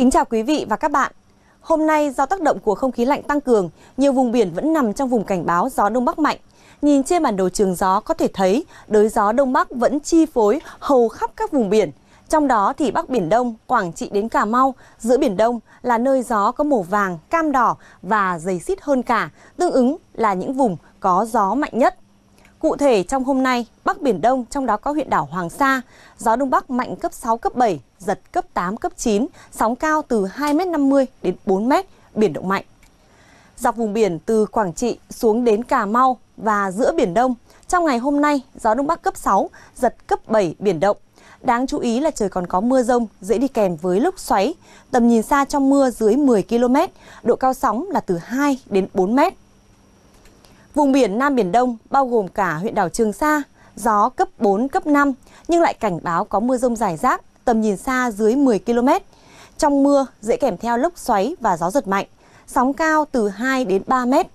Kính chào quý vị và các bạn. Hôm nay do tác động của không khí lạnh tăng cường, nhiều vùng biển vẫn nằm trong vùng cảnh báo gió đông bắc mạnh. Nhìn trên bản đồ trường gió có thể thấy đới gió đông bắc vẫn chi phối hầu khắp các vùng biển. Trong đó thì Bắc Biển Đông, Quảng Trị đến Cà Mau, giữa Biển Đông là nơi gió có màu vàng, cam đỏ và dày xít hơn cả, tương ứng là những vùng có gió mạnh nhất. Cụ thể trong hôm nay, Bắc Biển Đông trong đó có huyện đảo Hoàng Sa, gió Đông Bắc mạnh cấp 6, cấp 7, giật cấp 8, cấp 9, sóng cao từ 2m50 đến 4m, biển động mạnh. Dọc vùng biển từ Quảng Trị xuống đến Cà Mau và giữa Biển Đông, trong ngày hôm nay gió Đông Bắc cấp 6, giật cấp 7, biển động. Đáng chú ý là trời còn có mưa rông, dễ đi kèm với lúc xoáy, tầm nhìn xa trong mưa dưới 10 km, độ cao sóng là từ 2 đến 4 mét. Vùng biển Nam Biển Đông bao gồm cả huyện đảo Trường Sa, gió cấp 4, cấp 5 nhưng lại cảnh báo có mưa rông rải rác, tầm nhìn xa dưới 10 km. Trong mưa dễ kèm theo lốc xoáy và gió giật mạnh, sóng cao từ 2 đến 3 mét.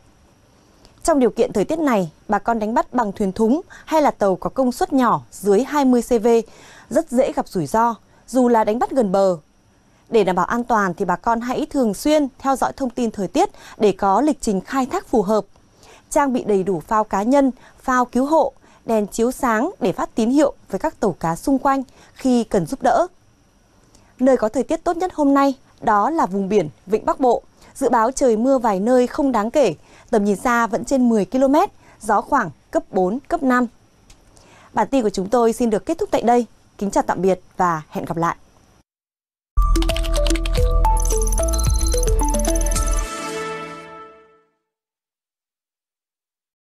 Trong điều kiện thời tiết này, bà con đánh bắt bằng thuyền thúng hay là tàu có công suất nhỏ dưới 20 CV rất dễ gặp rủi ro, dù là đánh bắt gần bờ. Để đảm bảo an toàn thì bà con hãy thường xuyên theo dõi thông tin thời tiết để có lịch trình khai thác phù hợp trang bị đầy đủ phao cá nhân, phao cứu hộ, đèn chiếu sáng để phát tín hiệu với các tàu cá xung quanh khi cần giúp đỡ. Nơi có thời tiết tốt nhất hôm nay đó là vùng biển Vịnh Bắc Bộ. Dự báo trời mưa vài nơi không đáng kể, tầm nhìn xa vẫn trên 10 km, gió khoảng cấp 4, cấp 5. Bản tin của chúng tôi xin được kết thúc tại đây. Kính chào tạm biệt và hẹn gặp lại.